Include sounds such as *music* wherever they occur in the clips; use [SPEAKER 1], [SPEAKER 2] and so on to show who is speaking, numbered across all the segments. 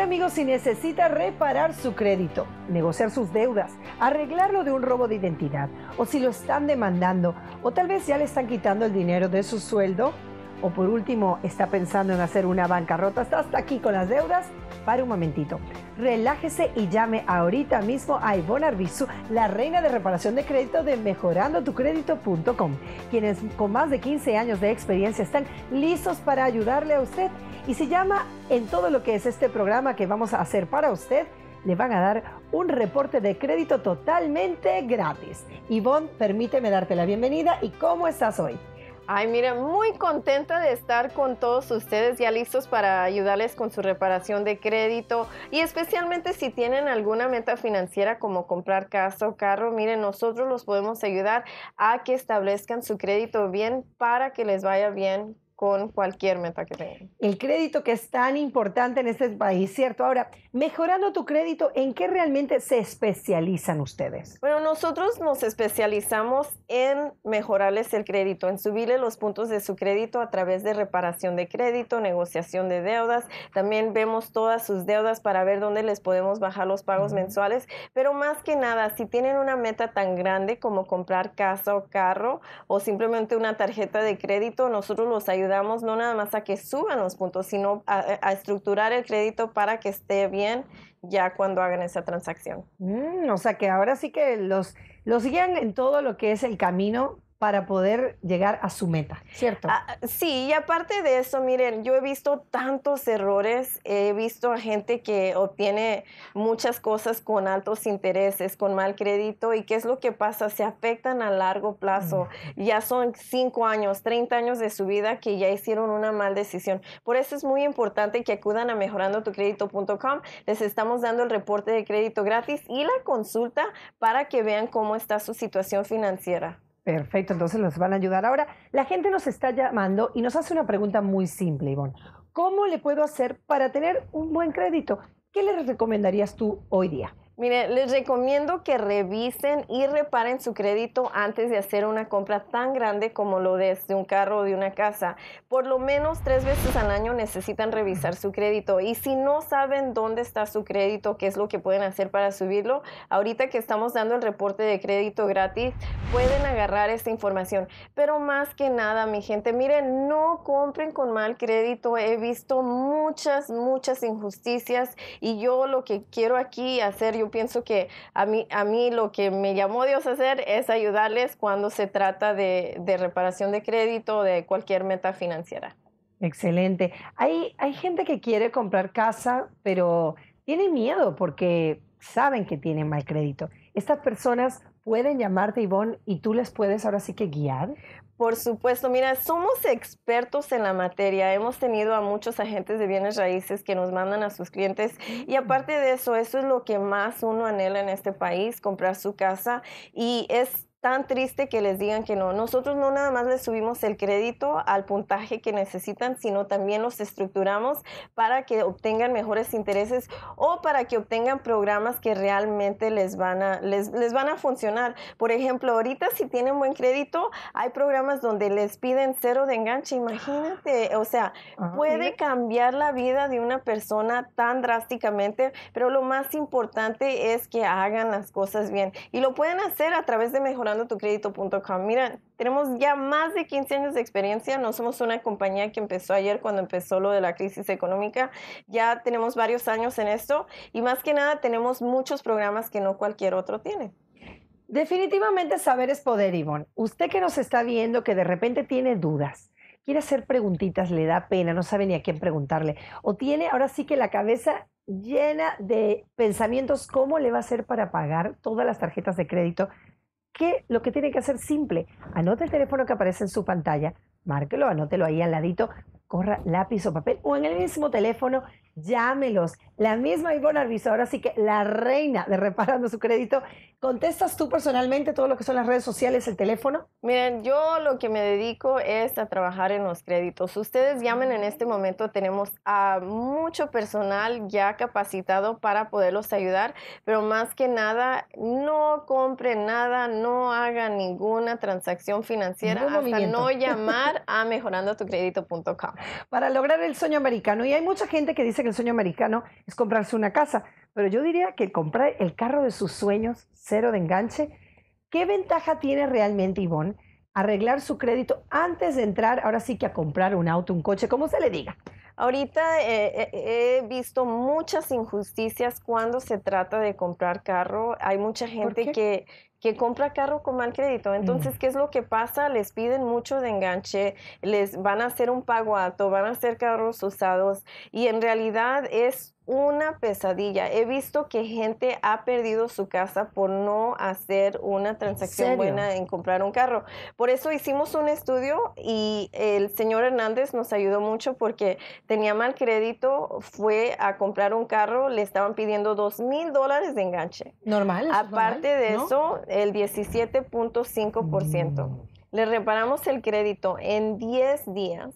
[SPEAKER 1] Amigo, Si necesita reparar su crédito, negociar sus deudas, arreglarlo de un robo de identidad, o si lo están demandando, o tal vez ya le están quitando el dinero de su sueldo, o por último está pensando en hacer una bancarrota, está hasta aquí con las deudas, Para un momentito. Relájese y llame ahorita mismo a Ivonne Arbizu, la reina de reparación de crédito de mejorandotucrédito.com, quienes con más de 15 años de experiencia están listos para ayudarle a usted. Y se llama en todo lo que es este programa que vamos a hacer para usted, le van a dar un reporte de crédito totalmente gratis. Ivonne, permíteme darte la bienvenida y ¿cómo estás hoy? Ay, mira,
[SPEAKER 2] muy contenta de estar con todos ustedes ya listos para ayudarles con su reparación de crédito y especialmente si tienen alguna meta financiera como comprar casa o carro, miren, nosotros los podemos ayudar a que establezcan su crédito bien para que les vaya bien con cualquier meta que tengan.
[SPEAKER 1] El crédito que es tan importante en este país, ¿cierto? Ahora, mejorando tu crédito, ¿en qué realmente se especializan ustedes?
[SPEAKER 2] Bueno, nosotros nos especializamos en mejorarles el crédito, en subirle los puntos de su crédito a través de reparación de crédito, negociación de deudas. También vemos todas sus deudas para ver dónde les podemos bajar los pagos mensuales. Pero más que nada, si tienen una meta tan grande como comprar casa o carro o simplemente una tarjeta de crédito, nosotros los ayudamos damos no nada más a que suban los puntos, sino a, estructurar el crédito para que esté bien ya cuando hagan esa transacción.
[SPEAKER 1] Mm, o sea que ahora sí que los, los guían en todo lo que es el camino para poder llegar a su meta, ¿cierto? Ah,
[SPEAKER 2] sí, y aparte de eso, miren, yo he visto tantos errores,
[SPEAKER 1] he visto a
[SPEAKER 2] gente que obtiene muchas cosas con altos intereses, con mal crédito, y qué es lo que pasa, se afectan a largo plazo, mm. ya son cinco años, 30 años de su vida que ya hicieron una mala decisión. Por eso es muy importante que acudan a mejorandotucrédito.com, les estamos dando el reporte de crédito gratis y la consulta para que vean cómo está su situación financiera.
[SPEAKER 1] Perfecto, entonces nos van a ayudar. Ahora, la gente nos está llamando y nos hace una pregunta muy simple, Ivonne. ¿Cómo le puedo hacer para tener un buen crédito? ¿Qué le recomendarías tú hoy día?
[SPEAKER 2] Mire, les recomiendo que revisen y reparen su crédito antes de hacer una compra tan grande como lo de, un carro o de una casa. Por lo menos tres veces al año necesitan revisar su crédito. Y si no saben dónde está su crédito, qué es lo que pueden hacer para subirlo, ahorita que estamos dando el reporte de crédito gratis, pueden agarrar esta información. Pero más que nada, mi gente, miren, no compren con mal crédito. He visto muchas, muchas injusticias y yo lo que quiero aquí hacer, pienso que a mí, a mí lo que me llamó Dios a hacer es ayudarles cuando se trata de, reparación de crédito o de cualquier meta financiera.
[SPEAKER 1] Excelente. Hay, hay gente que quiere comprar casa, pero tiene miedo porque saben que tienen mal crédito. Estas personas pueden llamarte, Ivonne, y tú les puedes ahora sí que guiar? Por supuesto, mira, somos
[SPEAKER 2] expertos en la materia. Hemos tenido a muchos agentes de bienes raíces que nos mandan a sus clientes y mm. aparte de eso, eso es lo que más uno anhela en este país, comprar su casa y es tan triste que les digan que no. Nosotros no nada más les subimos el crédito al puntaje que necesitan, sino también los estructuramos para que obtengan mejores intereses o para que obtengan programas que realmente les van a, les, les van a funcionar. Por ejemplo, ahorita si tienen buen crédito, hay programas donde les piden cero de enganche, imagínate, o sea, ah, puede cambiar la vida de una persona tan drásticamente, pero lo más importante es que hagan las cosas bien y lo pueden hacer a través de mejorar tucrédito.com Mira, tenemos ya más de 15 años de experiencia. No somos una compañía que empezó ayer cuando empezó lo de la crisis económica. Ya tenemos varios años en esto y más que nada tenemos muchos programas que no cualquier otro tiene.
[SPEAKER 1] Definitivamente saber es poder, Ivonne. Usted que nos está viendo, que de repente tiene dudas, quiere hacer preguntitas, le da pena, no sabe ni a quién preguntarle, o tiene ahora sí que la cabeza llena de pensamientos, ¿cómo le va a hacer para pagar todas las tarjetas de crédito que lo que tiene que hacer simple, anote el teléfono que aparece en su pantalla, márquelo, anótelo ahí al ladito, corra lápiz o papel o en el mismo teléfono llámelos. La misma Ivonne ahora sí que la reina de reparando su crédito. ¿Contestas tú personalmente todo lo que son las redes sociales, el teléfono?
[SPEAKER 2] Miren, yo lo que me dedico es a trabajar en los créditos. Ustedes llamen en este momento, tenemos a mucho personal ya capacitado para poderlos ayudar, pero más que nada, no compren nada, no hagan ninguna transacción financiera hasta no *laughs* llamar a
[SPEAKER 1] mejorandotucredito.com. Para lograr el sueño americano. Y hay mucha gente que dice el sueño americano es comprarse una casa, pero yo diría que comprar el carro de sus sueños, cero de enganche, ¿qué ventaja tiene realmente Ivonne arreglar su crédito antes de entrar, ahora sí que a comprar un auto, un coche, como se le diga? Ahorita eh, eh, he visto muchas
[SPEAKER 2] injusticias cuando se trata de comprar carro. Hay mucha gente que, que compra carro con mal crédito. Entonces, ¿qué es lo que pasa? Les piden mucho de enganche, les van a hacer un pago alto, van a hacer carros usados y en realidad es una pesadilla. He visto que gente ha perdido su casa por no hacer una transacción buena en comprar un carro. Por eso hicimos un estudio y el señor Hernández nos ayudó mucho porque tenía mal crédito, fue a comprar un carro, le estaban pidiendo dos mil dólares de enganche. Normal. Aparte de eso, el 17.5%. Mm. Le reparamos el crédito en 10 días.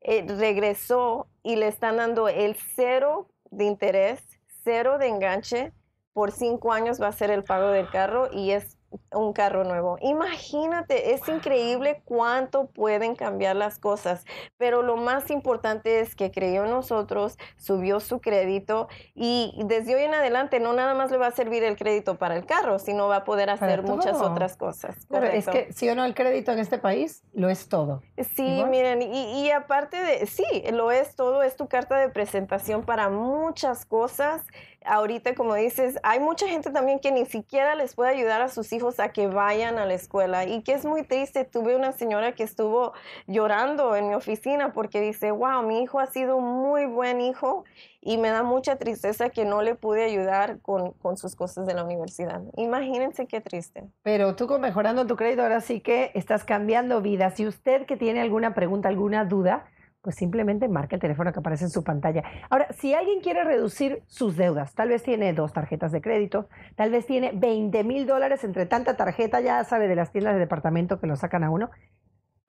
[SPEAKER 2] Eh, regresó y le están dando el cero de interés, cero de enganche. Por cinco años va a ser el pago del carro y es un carro nuevo. Imagínate, es increíble cuánto pueden cambiar las cosas, pero lo más importante es que creyó en nosotros, subió su crédito y desde hoy en adelante no nada más le va a servir el crédito para el carro, sino va a poder hacer muchas otras cosas. Pero es que si
[SPEAKER 1] o no el crédito en este país lo es todo. Sí, miren,
[SPEAKER 2] y, y aparte de, sí, lo es todo, es tu carta de presentación para muchas cosas ahorita, como dices, hay mucha gente también que ni siquiera les puede ayudar a sus hijos a que vayan a la escuela y que es muy triste. Tuve una señora que estuvo llorando en mi oficina porque dice, wow, mi hijo ha sido un muy buen hijo y me da mucha tristeza que no le pude ayudar con, sus cosas de la universidad. Imagínense qué triste.
[SPEAKER 1] Pero tú con mejorando tu crédito ahora sí que estás cambiando vidas. Si usted que tiene alguna pregunta, alguna duda, pues simplemente marca el teléfono que aparece en su pantalla. Ahora, si alguien quiere reducir sus deudas, tal vez tiene dos tarjetas de crédito, tal vez tiene 20 mil dólares entre tanta tarjeta, ya sabe de las tiendas de departamento que lo sacan a uno,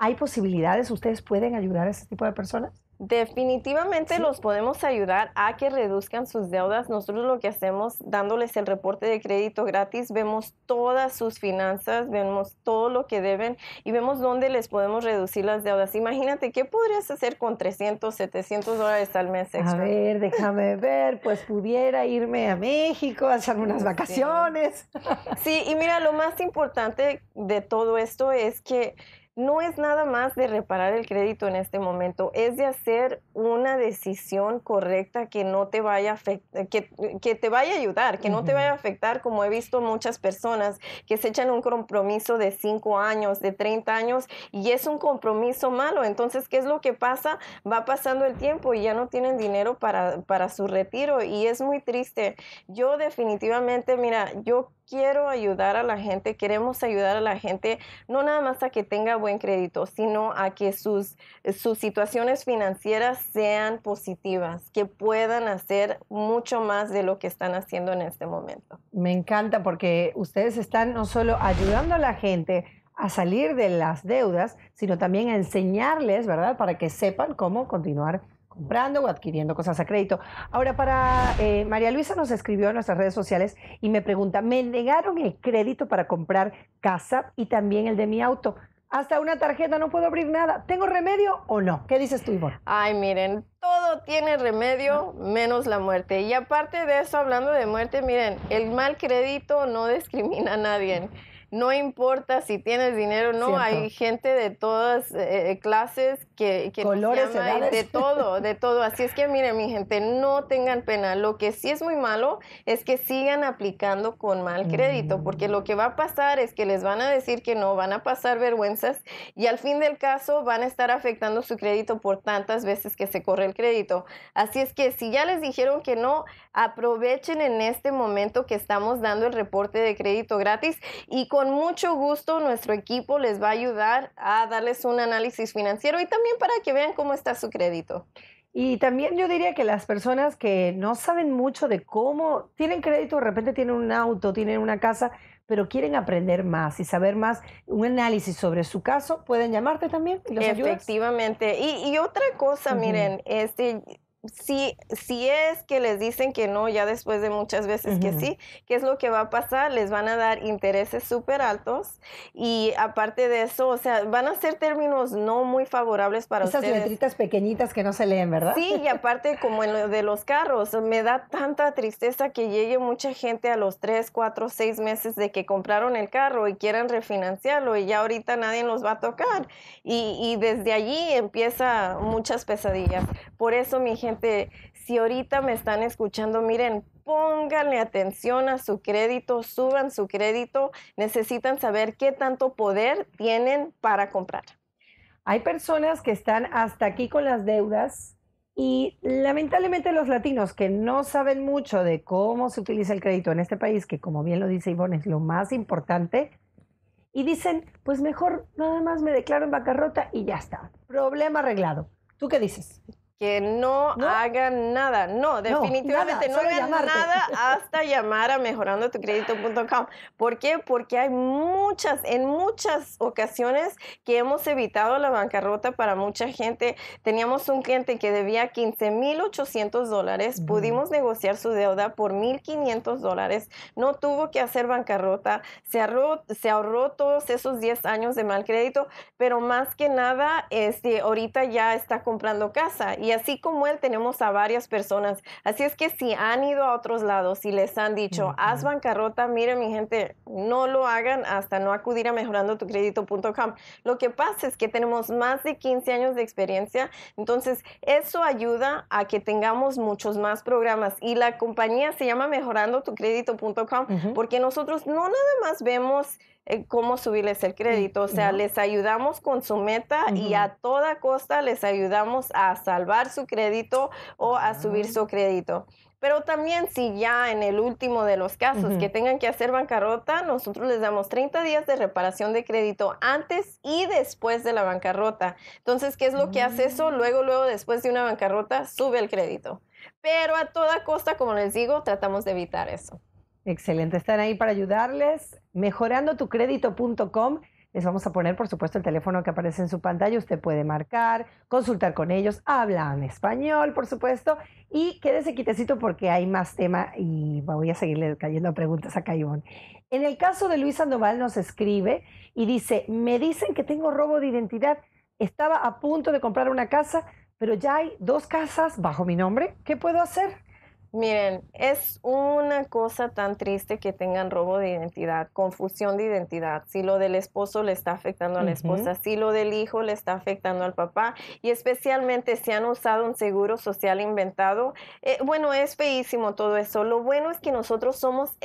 [SPEAKER 1] ¿Hay posibilidades? ¿Ustedes pueden ayudar a ese tipo de personas?
[SPEAKER 2] Definitivamente los podemos ayudar a que reduzcan sus deudas. Nosotros lo que hacemos dándoles el reporte de crédito gratis, vemos todas sus finanzas, vemos todo lo que deben y vemos dónde les podemos reducir las deudas. Imagínate, ¿qué podrías hacer con 300, 700 dólares al mes A ver,
[SPEAKER 1] déjame ver, pues pudiera irme a México, hacer unas *laughs* vacaciones.
[SPEAKER 2] sí, y mira, lo más importante de todo esto es que no es nada más de reparar el crédito en este momento, es de hacer una decisión correcta que no te vaya a afectar, eh, que, te vaya a ayudar, que no te vaya a afectar, como he visto muchas personas que se echan un compromiso de 5 años, de 30 años, y es un compromiso malo. Entonces, ¿qué es lo que pasa? Va pasando el tiempo y ya no tienen dinero para, para su retiro, y es muy triste. Yo definitivamente, mira, yo quiero ayudar a la gente, queremos ayudar a la gente, no nada más a que tenga buen crédito, sino a que sus, sus situaciones financieras sean positivas, que puedan hacer mucho más de lo que están haciendo en este momento.
[SPEAKER 1] Me encanta porque ustedes están no solo ayudando a la gente, a salir de las deudas, sino también a enseñarles, ¿verdad? Para que sepan cómo continuar comprando o adquiriendo cosas a crédito. Ahora, para eh, María Luisa nos escribió en nuestras redes sociales y me pregunta, me negaron el crédito para comprar casa y también el de mi auto. Hasta una tarjeta no puedo abrir nada. ¿Tengo remedio o no? ¿Qué dices tú, Ivonne? Ay, miren,
[SPEAKER 2] todo tiene remedio menos la muerte. Y aparte de eso, hablando de muerte, miren, el mal crédito no discrimina a nadie no importa si tienes dinero o no, hay gente de todas eh, eh, clases que, que Colores, de todo, de todo. *laughs* Así es que miren, mi gente, no tengan pena. Lo que sí es muy malo es que sigan aplicando con mal mm. crédito, porque lo que va a pasar es que les van a decir que no, van a pasar vergüenzas y al fin del caso van a estar afectando su crédito por tantas veces que se corre el crédito. Así es que si ya les dijeron que no, aprovechen en este momento que estamos dando el reporte de crédito gratis y con con mucho gusto nuestro equipo les va a ayudar a darles un análisis financiero y también
[SPEAKER 1] para que vean cómo está su crédito. Y también yo diría que las personas que no saben mucho de cómo tienen crédito, de repente tienen un auto, tienen una casa, pero quieren aprender más y saber más, un análisis sobre su caso, pueden llamarte también. ¿Y los
[SPEAKER 2] Efectivamente. Y, otra cosa, miren, este, si, si es que les dicen que no, ya después de muchas veces que sí, ¿qué es lo que va a pasar? Les van a dar intereses súper altos y aparte de eso, o sea, van a ser términos no muy favorables para Esas ustedes. Esas
[SPEAKER 1] letritas pequeñitas que no se leen, ¿verdad? Sí, y
[SPEAKER 2] aparte como en lo de los carros, me da tanta tristeza que llegue mucha gente a los 3, 4, 6 meses de que compraron el carro y quieran refinanciarlo y ya ahorita nadie los va a tocar. Y, y desde allí empieza muchas pesadillas. Por eso mi gente si ahorita me están escuchando, miren, pónganle atención a su crédito, suban su crédito, necesitan
[SPEAKER 1] saber qué tanto poder tienen para comprar. Hay personas que están hasta aquí con las deudas y lamentablemente los latinos que no saben mucho de cómo se utiliza el crédito en este país, que como bien lo dice Ivonne es lo más importante, y dicen, pues mejor nada más me declaro en bancarrota y ya está, problema arreglado. ¿Tú qué dices? que no, hagan nada. No, definitivamente no, hagan nada *laughs*
[SPEAKER 2] hasta llamar a mejorandotucredito.com. ¿Por qué? Porque hay muchas, en muchas ocasiones que hemos evitado la bancarrota para mucha gente. Teníamos un cliente que debía 15,800 dólares, pudimos negociar su deuda por 1,500 dólares, no tuvo que hacer bancarrota, se ahorró, se ahorró todos esos 10 años de mal crédito, pero más que nada, este, ahorita ya está comprando casa y así como él tenemos a varias personas. Así es que si han ido a otros lados y les han dicho, haz bancarrota, mire mi gente, no lo hagan hasta no acudir a mejorandotucredito.com. Lo que pasa es que tenemos más de 15 años de experiencia, entonces eso ayuda a que tengamos muchos más programas y la compañía se llama mejorandotucredito.com porque nosotros no nada más vemos eh, cómo subirles el crédito. O sea, les ayudamos con su meta y a toda costa les ayudamos a salvar su crédito o a subir ah. su crédito. Pero también si ya en el último de los casos que tengan que hacer bancarrota, nosotros les damos 30 días de reparación de crédito antes y después de la bancarrota. Entonces, ¿qué es lo que hace eso? Mm. Luego, luego, después de una bancarrota, sube el crédito. Pero a toda costa, como les digo, tratamos de evitar eso.
[SPEAKER 1] Excelente, están ahí para ayudarles. mejorando tu crédito.com les vamos a poner, por supuesto, el teléfono que aparece en su pantalla. Usted puede marcar, consultar con ellos, hablan español, por supuesto. Y quédese quitecito porque hay más tema y voy a seguirle cayendo preguntas a Caibón. En el caso de Luis Sandoval nos escribe y dice, me dicen que tengo robo de identidad. Estaba a punto de comprar una casa, pero ya hay dos casas bajo mi nombre. ¿Qué puedo hacer? Miren,
[SPEAKER 2] es una cosa tan triste que tengan robo de identidad, confusión de identidad, si lo del esposo le está afectando a la esposa, si lo del hijo le está afectando al papá y especialmente si han usado un seguro social inventado. Eh, bueno, es feísimo todo eso. Lo bueno es que nosotros somos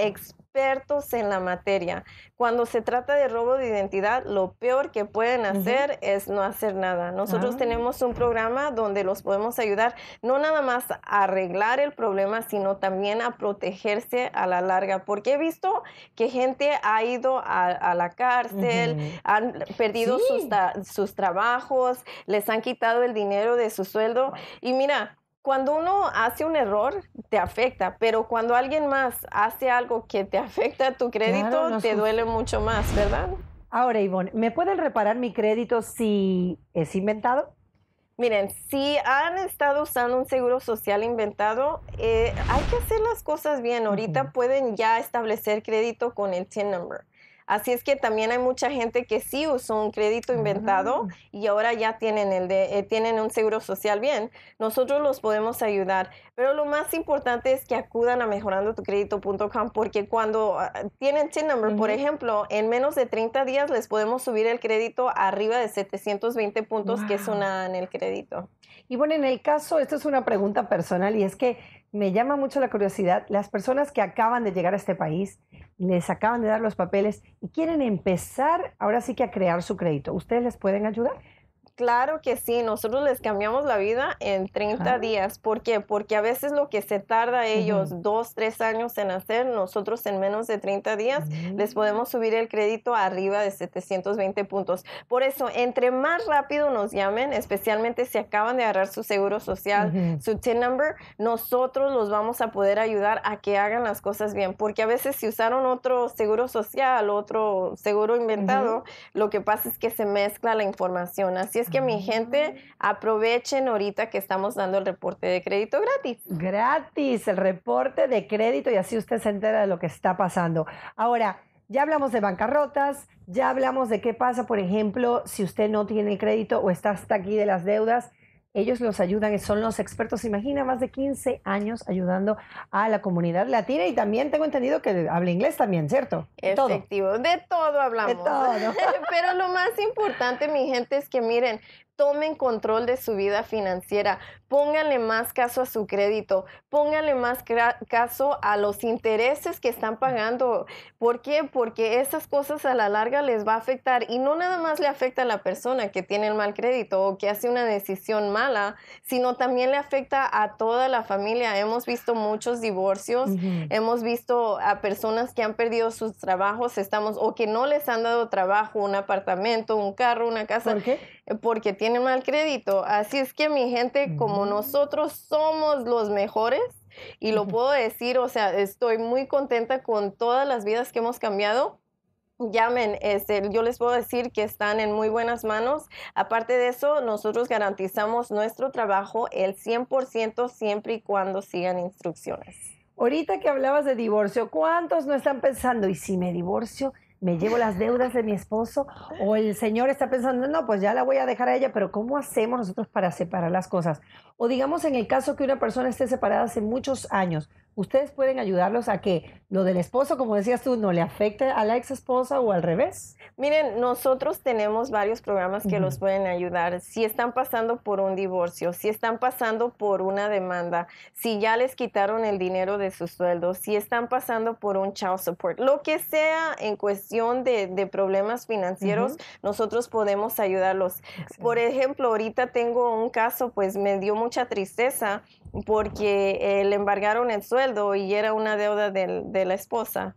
[SPEAKER 2] expertos en la materia. Cuando se trata de robo de identidad, lo peor que pueden hacer es no hacer nada. Nosotros ah. tenemos un programa donde los podemos ayudar no nada más a arreglar el problema, sino también a protegerse a la larga, porque he visto que gente ha ido a, la cárcel, han perdido sus, sus trabajos, les han quitado el dinero de su sueldo y mira, cuando uno hace un error, te afecta, pero cuando alguien más hace algo que te afecta a tu crédito, te duele
[SPEAKER 1] mucho más, ¿verdad? Ahora, Ivonne, ¿me pueden reparar mi crédito si es inventado?
[SPEAKER 2] Miren, si han estado usando un seguro social inventado, eh, hay que hacer las cosas bien. Ahorita pueden ya establecer crédito con el TIN number. Así es que también hay mucha gente que sí usó un crédito inventado y ahora ya tienen, el de, eh, tienen un seguro social bien. Nosotros los podemos ayudar. Pero lo más importante es que acudan a mejorandotucrédito.com porque cuando ah, tienen TIN number, por ejemplo, en menos de 30 días les podemos subir el crédito arriba de 720 puntos, que es una en el
[SPEAKER 1] crédito. Y bueno, en el caso, esto es una pregunta personal y es que me llama mucho la curiosidad, las personas que acaban de llegar a este país, les acaban de dar los papeles y quieren empezar ahora sí que a crear su crédito, ¿ustedes les pueden ayudar?
[SPEAKER 2] Claro que sí, nosotros les cambiamos la vida en 30 días. ¿Por qué? Porque a veces lo que se tarda ellos dos, tres años en hacer, nosotros en menos de 30 días les mm. podemos subir el crédito arriba de 720 puntos. Por eso, entre más rápido nos llamen, especialmente si acaban de agarrar su seguro social, su TIN number, nosotros los vamos a poder ayudar a que hagan las cosas bien. Porque a veces si usaron otro seguro social, otro seguro inventado, lo que pasa es que se mezcla la información. Así es que mi gente aprovechen ahorita que estamos dando el reporte de crédito gratis.
[SPEAKER 1] Gratis, el reporte de crédito y así usted se entera de lo que está pasando. Ahora, ya hablamos de bancarrotas, ya hablamos de qué pasa, por ejemplo, si usted no tiene crédito o está hasta aquí de las deudas. Ellos los ayudan, eh, son los expertos, imagina, más de 15 años ayudando a la comunidad latina y también tengo entendido que habla inglés también, ¿cierto? Efectivo,
[SPEAKER 2] de todo, de todo hablamos. De todo. *laughs* Pero lo más importante, mi gente, es que miren, tomen control de su vida financiera, pónganle más caso a su crédito, pónganle más caso a los intereses que están pagando. ¿Por qué? Porque esas cosas a la larga les va a afectar y no nada más le afecta a la persona que tiene el mal crédito o que hace una decisión mala, sino también le afecta a toda la familia. Hemos visto muchos divorcios, hemos visto a personas que han perdido sus trabajos, estamos o que no les han dado trabajo, un apartamento, un carro, una casa. ¿Por qué? porque tiene mal crédito. Así es que mi gente, como mm. nosotros somos los mejores, y lo puedo decir, o sea, estoy muy contenta con todas las vidas que hemos cambiado llamen, este, yo les puedo decir que están en muy buenas manos. Aparte de eso, nosotros garantizamos nuestro trabajo el 100% siempre y cuando sigan instrucciones.
[SPEAKER 1] Ahorita que hablabas de divorcio, ¿cuántos no están pensando, y si me divorcio? me llevo las deudas de mi esposo o el señor está pensando, no, pues ya la voy a dejar a ella, pero ¿cómo hacemos nosotros para separar las cosas? O digamos en el caso que una persona esté separada hace muchos años, ustedes pueden ayudarlos a que lo del esposo, como decías tú, no le afecte a la ex esposa o al revés?
[SPEAKER 2] Miren, nosotros tenemos varios programas que los pueden ayudar. Si están pasando por un divorcio, si están pasando por una demanda, si ya les quitaron el dinero de sus sueldos, si están pasando por un child support, lo que sea en cuestión de, problemas financieros, nosotros podemos ayudarlos. Por ejemplo, ahorita tengo un caso, pues me dio mucha tristeza porque eh, le embargaron el sueldo y era una deuda de, la esposa.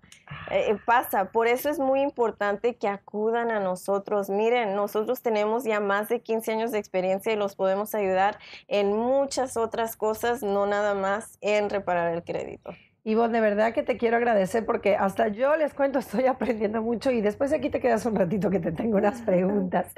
[SPEAKER 2] Eh, eh, pasa, por eso es muy importante que acudan a nosotros. Miren, nosotros tenemos ya más de 15 años de experiencia y los podemos ayudar en muchas otras cosas, no nada más en reparar el crédito.
[SPEAKER 1] Y vos, de verdad que te quiero agradecer porque hasta yo les cuento, *laughs* estoy aprendiendo mucho y después aquí te quedas un ratito que te tengo unas *laughs* preguntas.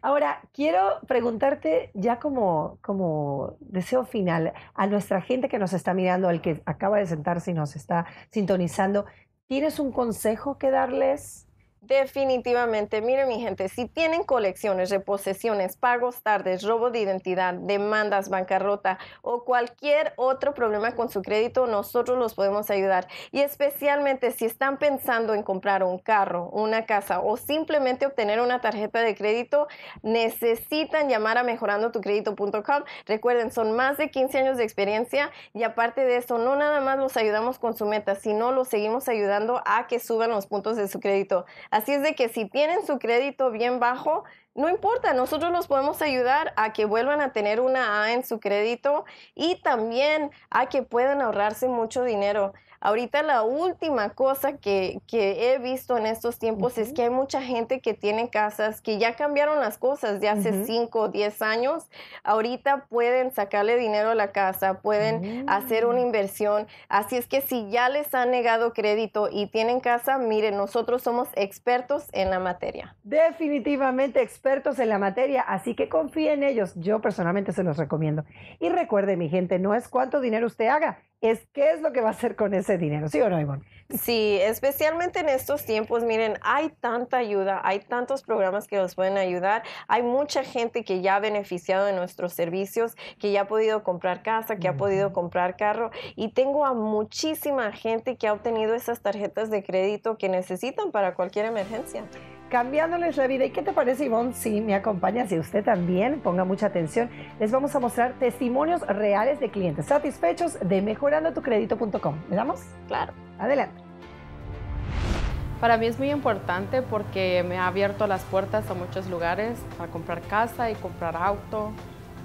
[SPEAKER 1] Ahora, quiero preguntarte ya como, como deseo final a nuestra gente que nos está mirando, al que acaba de sentarse y nos está sintonizando, ¿tienes un consejo que darles
[SPEAKER 2] Definitivamente, miren mi gente, si tienen colecciones, reposesiones, pagos tardes, robo de identidad, demandas, bancarrota o cualquier otro problema con su crédito, nosotros los podemos ayudar. Y especialmente si están pensando en comprar un carro, una casa o simplemente obtener una tarjeta de crédito, necesitan llamar a mejorandotucredito.com. Recuerden, son más de 15 años de experiencia y aparte de eso, no nada más los ayudamos con su meta, sino los seguimos ayudando a que suban los puntos de su crédito. Así es de que si tienen su crédito bien bajo, no importa, nosotros los podemos ayudar a que vuelvan a tener una A en su crédito y también a que puedan ahorrarse mucho dinero. Ahorita la última cosa que, he visto en estos tiempos es que hay mucha gente que tiene casas que ya cambiaron las cosas de hace 5 o 10 años. Ahorita pueden sacarle dinero a la casa, pueden hacer una mm. inversión. Así es que si ya les han negado crédito y tienen casa, miren, nosotros somos expertos en la
[SPEAKER 1] materia. Definitivamente expertos en la materia, así que confíen en ellos. Yo personalmente se los recomiendo. Y recuerde, mi gente, no es cuánto dinero usted haga, es qué es lo que va a hacer con ese dinero, ¿sí o no, Ivonne?
[SPEAKER 2] Sí, especialmente en estos tiempos, miren, hay tanta ayuda, hay tantos programas que nos pueden ayudar, hay mucha gente que ya ha beneficiado de nuestros servicios, que ya ha podido comprar casa, que ha podido comprar carro y tengo a muchísima gente que ha obtenido esas tarjetas de crédito que necesitan para cualquier emergencia
[SPEAKER 1] cambiándoles la vida. ¿Y qué te parece, Ivonne? Si me acompañas y usted también, ponga mucha atención. Les vamos a mostrar testimonios reales de clientes satisfechos de mejorandotucredito.com. ¿Le damos? Claro. Adelante.
[SPEAKER 2] Para mí es muy importante porque me ha abierto las puertas a muchos lugares para comprar casa y comprar auto,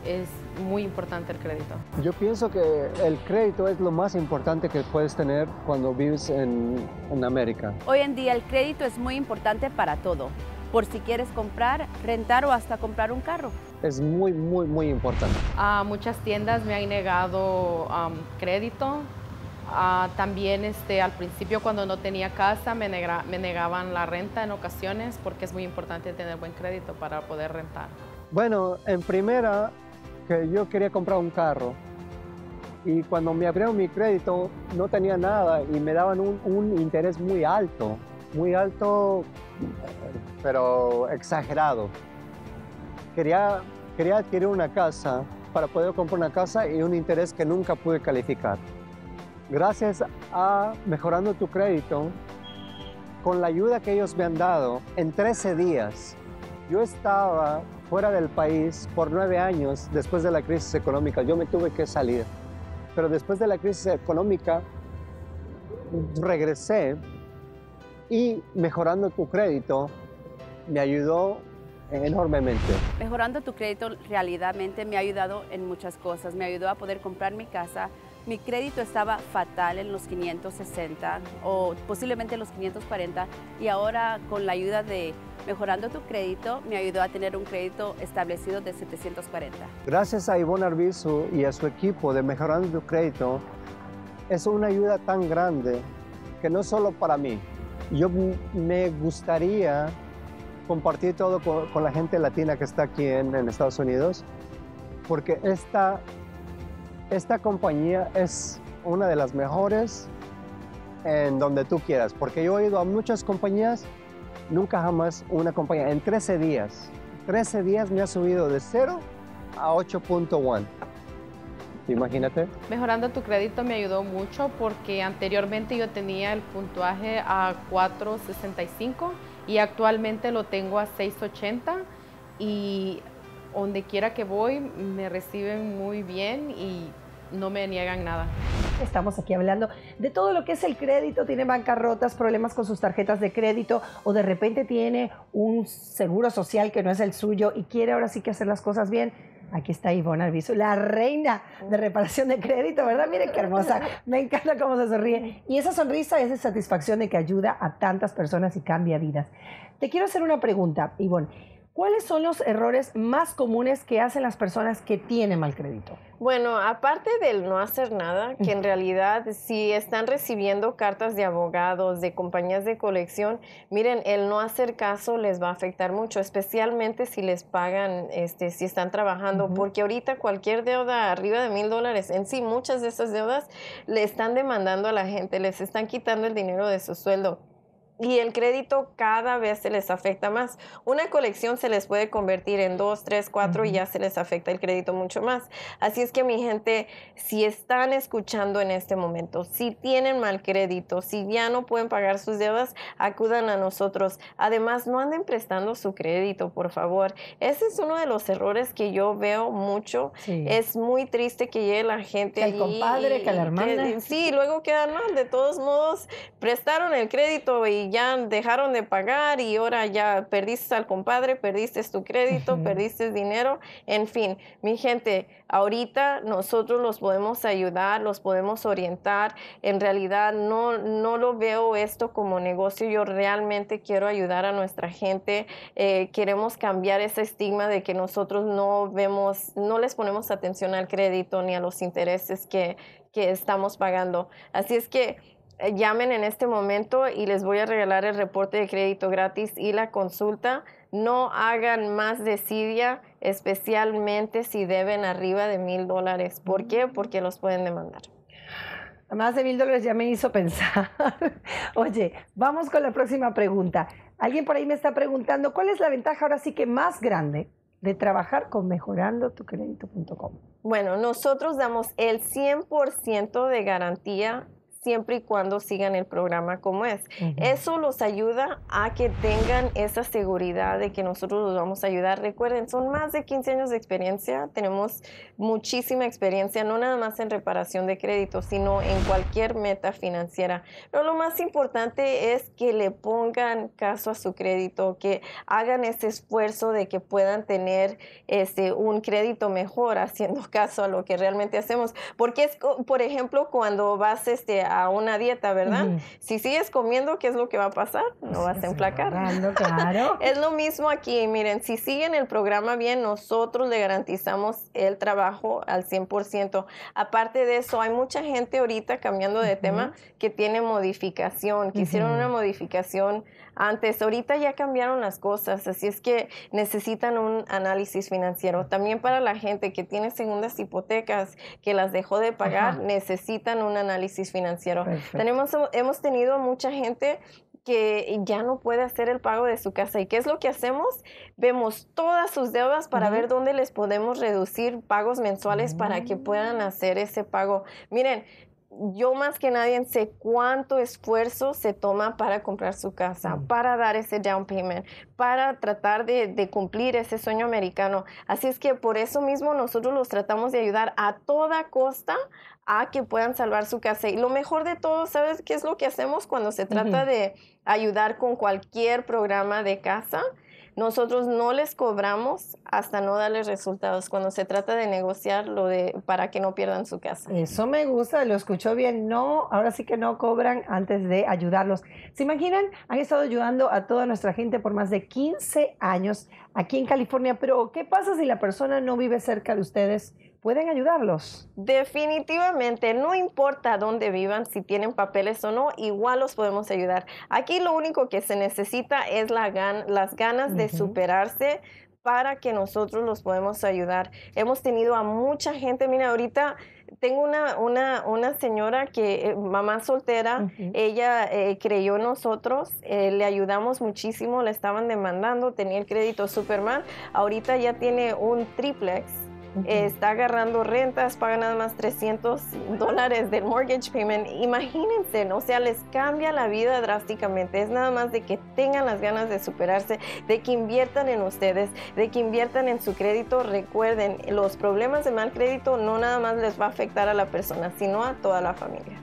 [SPEAKER 2] es muy importante el crédito.
[SPEAKER 3] Yo pienso que el crédito es lo más importante que puedes tener cuando vives en, en América.
[SPEAKER 2] Hoy en día el crédito es muy importante para todo, por si quieres comprar, rentar o hasta comprar un carro.
[SPEAKER 3] Es muy, muy, muy importante.
[SPEAKER 2] A muchas tiendas me han negado crédito. también este, al principio cuando no tenía casa me, me negaban la renta en ocasiones porque es muy importante tener buen crédito para poder rentar.
[SPEAKER 3] Bueno, en primera yo quería comprar un carro. Y cuando me abrieron mi crédito, no tenía nada y me daban un, un interés muy alto, muy alto, pero exagerado. Quería, quería adquirir una casa para poder comprar una casa y un interés que nunca pude calificar. Gracias a Mejorando tu Crédito, con la ayuda que ellos me han dado, en 13 días yo estaba fuera del país por nueve años después de la crisis económica. Yo me tuve que salir. Pero después de la crisis económica, regresé y mejorando tu crédito me ayudó enormemente.
[SPEAKER 2] Mejorando tu crédito realmente me ha ayudado en muchas cosas. Me ayudó a poder comprar mi casa, mi crédito estaba fatal en los 560 o posiblemente en los 540 y
[SPEAKER 3] ahora con la ayuda de
[SPEAKER 2] Mejorando tu crédito me ayudó a tener un crédito establecido de 740.
[SPEAKER 3] Gracias a Ivonne Arbizu y a su equipo de Mejorando tu crédito, es una ayuda tan grande que no solo para mí, yo me gustaría compartir todo con, la gente latina que está aquí en, en Estados Unidos, porque esta esta compañía es una de las mejores en donde tú quieras, porque yo he ido a muchas compañías, nunca jamás una compañía, en 13 días, 13 días me ha subido de 0 a 8.1. Imagínate.
[SPEAKER 2] Mejorando tu crédito me ayudó mucho porque anteriormente yo tenía el puntuaje a 465 y actualmente lo tengo a 680 y donde quiera que voy me reciben muy bien y no me niegan nada.
[SPEAKER 1] Estamos aquí hablando de todo lo que es el crédito, tiene bancarrotas, problemas con sus tarjetas de crédito o de repente tiene un seguro social que no es el suyo y quiere ahora sí que hacer las cosas bien. Aquí está Ivonne Arbizu, la reina de reparación de crédito, ¿verdad? Miren qué hermosa. Me encanta cómo se sonríe. Y esa sonrisa, es de satisfacción de que ayuda a tantas personas y cambia vidas. Te quiero hacer una pregunta, Ivonne. ¿Cuáles son los errores más comunes que hacen las personas que tienen mal crédito?
[SPEAKER 2] Bueno, aparte del no hacer nada, que en realidad si están recibiendo cartas de abogados, de compañías de colección, miren, el no hacer caso les va a afectar mucho, especialmente si les pagan, este, si están trabajando, porque ahorita cualquier deuda arriba de mil dólares, en sí muchas de esas deudas le están demandando a la gente, les están quitando el dinero de su sueldo y el crédito cada vez se les afecta más. Una colección se les puede convertir en dos, tres, cuatro y ya se les afecta el crédito mucho más. Así es que mi gente, si están escuchando en este momento, si tienen mal crédito, si ya no pueden pagar sus deudas, acudan a nosotros. Además, no anden prestando su crédito, por favor. Ese es uno de los errores que yo veo mucho. Es muy triste que llegue la gente. al compadre, que la hermana. sí, luego quedan mal. De todos modos, prestaron el crédito y ya dejaron de pagar y ahora ya perdiste al compadre, perdiste tu crédito, perdiste dinero, en fin, mi gente, ahorita nosotros los podemos ayudar, los podemos orientar, en realidad no, no lo veo esto como negocio, yo realmente quiero ayudar a nuestra gente, eh, queremos cambiar ese estigma de que nosotros no vemos, no les ponemos atención al crédito ni a los intereses que, que estamos pagando. Así es que llamen en este momento y les voy a regalar el reporte de crédito gratis y la consulta. No hagan más desidia, especialmente si deben arriba de
[SPEAKER 1] mil dólares. ¿Por qué? Mm. Porque los pueden demandar. más de mil dólares ya me hizo pensar. *laughs* Oye, vamos con la próxima pregunta. Alguien por ahí me está preguntando, ¿cuál es la ventaja ahora sí que más grande de trabajar con mejorandotucredito.com?
[SPEAKER 2] Bueno, nosotros damos el 100% de garantía siempre y cuando sigan el programa como es. Eso los ayuda a que tengan esa seguridad de que nosotros los vamos a ayudar. Recuerden, son más de 15 años de experiencia, tenemos muchísima experiencia, no nada más en reparación de crédito, sino en cualquier meta financiera. Pero lo más importante es que le pongan caso a su crédito, que hagan ese esfuerzo de que puedan tener este, un crédito mejor *laughs* haciendo caso a lo que realmente hacemos. Porque es, por ejemplo, cuando vas este, a una dieta, ¿verdad? Si sigues comiendo, ¿qué es lo que va a pasar? No vas a emplacar. claro. *laughs* es lo mismo aquí, miren, si siguen el programa bien, nosotros le garantizamos el trabajo al 100%. Aparte de eso, hay mucha gente ahorita, cambiando de tema, que tiene modificación, que hicieron una modificación antes. Ahorita ya cambiaron las cosas, así es que necesitan un análisis financiero. También para la gente que tiene segundas hipotecas, que las dejó de pagar, necesitan un análisis financiero tenemos, hemos tenido mucha gente que ya no puede hacer el pago de su casa. ¿Y qué es lo que hacemos? Vemos todas sus deudas para ver dónde les podemos reducir pagos mensuales para que ah. puedan hacer ese pago. Miren, yo más que nadie sé cuánto esfuerzo se toma para comprar su casa, mm. para dar ese down payment, para tratar de, cumplir ese sueño americano. Así es que por eso mismo nosotros los tratamos de ayudar a toda costa a que puedan salvar su casa. Y lo mejor de todo, ¿sabes qué es lo que hacemos cuando se trata de ayudar con cualquier programa de casa? Nosotros no les cobramos hasta no darles resultados cuando se trata de negociar lo de para que no pierdan su casa.
[SPEAKER 1] Eso me gusta, lo escuchó bien. No, ahora sí que no cobran antes de ayudarlos. ¿Se imaginan? Han estado ayudando a toda nuestra gente por más de 15 años aquí en California, pero ¿qué pasa si la persona no vive cerca de ustedes? pueden ayudarlos.
[SPEAKER 2] Definitivamente, no importa dónde vivan, si tienen papeles o no, igual los podemos ayudar. Aquí lo único que se necesita es las ganas de superarse para que nosotros los podemos ayudar. Hemos tenido a mucha gente, mira, ahorita tengo una, una, una señora que, eh, mamá soltera, ella eh, creyó nosotros, eh, le ayudamos muchísimo, le estaban demandando, tenía el crédito Superman, ahorita ya tiene un triplex eh, está agarrando rentas, paga nada más 300 dólares del mortgage payment. Imagínense, o sea, les cambia la vida drásticamente. Es nada más de que tengan las ganas de superarse, de que inviertan en ustedes, de que inviertan en su crédito. Recuerden, los problemas de mal crédito no nada más les va a afectar a la persona, sino a toda la familia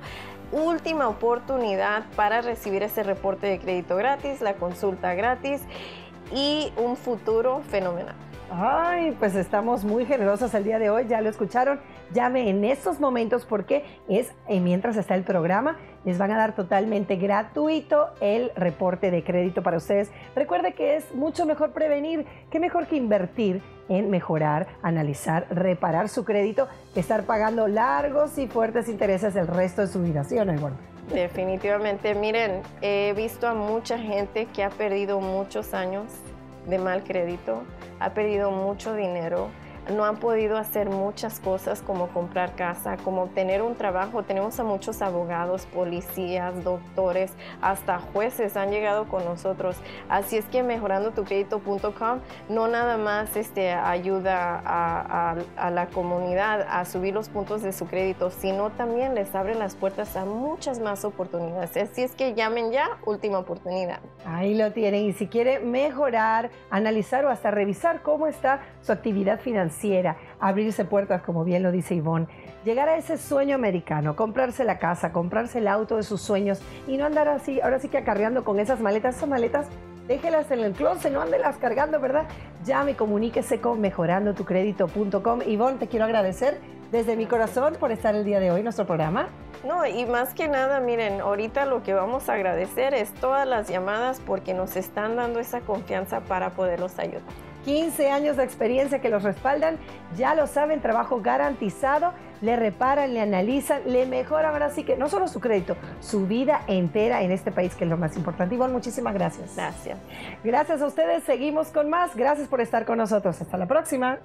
[SPEAKER 2] última oportunidad para recibir ese reporte de crédito gratis, la consulta gratis y un futuro fenomenal.
[SPEAKER 1] Ay, pues estamos muy generosos el día de hoy, ya lo escucharon. Llame en estos momentos porque es eh, mientras está el programa. Les van a dar totalmente gratuito el reporte de crédito para ustedes. Recuerde que es mucho mejor prevenir que mejor que invertir en mejorar, analizar, reparar su crédito, estar pagando largos y fuertes intereses el resto de su vida, ¿sí o no,
[SPEAKER 2] Definitivamente, miren, he visto a mucha gente que ha perdido muchos años de mal crédito, ha perdido mucho dinero, no han podido hacer muchas cosas como comprar casa, como obtener un trabajo. Tenemos a muchos abogados, policías, doctores, hasta jueces han llegado con nosotros. Así es que mejorando tu no nada más este, ayuda a, la comunidad a subir los puntos de su crédito, sino también les abre las puertas a muchas más
[SPEAKER 1] oportunidades. Así es que llamen ya, última oportunidad. Ahí lo tienen. Y si quiere mejorar, analizar o hasta revisar cómo está su actividad financiera, quisiera, abrirse puertas, como bien lo dice Ivonne, llegar a ese sueño americano, comprarse la casa, comprarse el auto de sus sueños y no andar así, ahora sí que acarreando con esas maletas, esas maletas déjelas en el closet, no las cargando, ¿verdad? Llame, comuníquese con mejorandotucredito.com. Ivonne, te quiero agradecer desde mi corazón por estar el día de hoy en nuestro programa.
[SPEAKER 2] No, y más que nada, miren, ahorita lo que vamos a agradecer es todas las llamadas porque nos están dando esa confianza
[SPEAKER 1] para poderlos ayudar. 15 años de experiencia que los respaldan, ya lo saben, trabajo garantizado, le reparan, le analizan, le mejoran, ahora sí que no solo su crédito, su vida entera en este país, que es lo más importante. Ivonne, muchísimas gracias. Gracias. Gracias a ustedes, seguimos con más. Gracias por estar con nosotros. Hasta la próxima.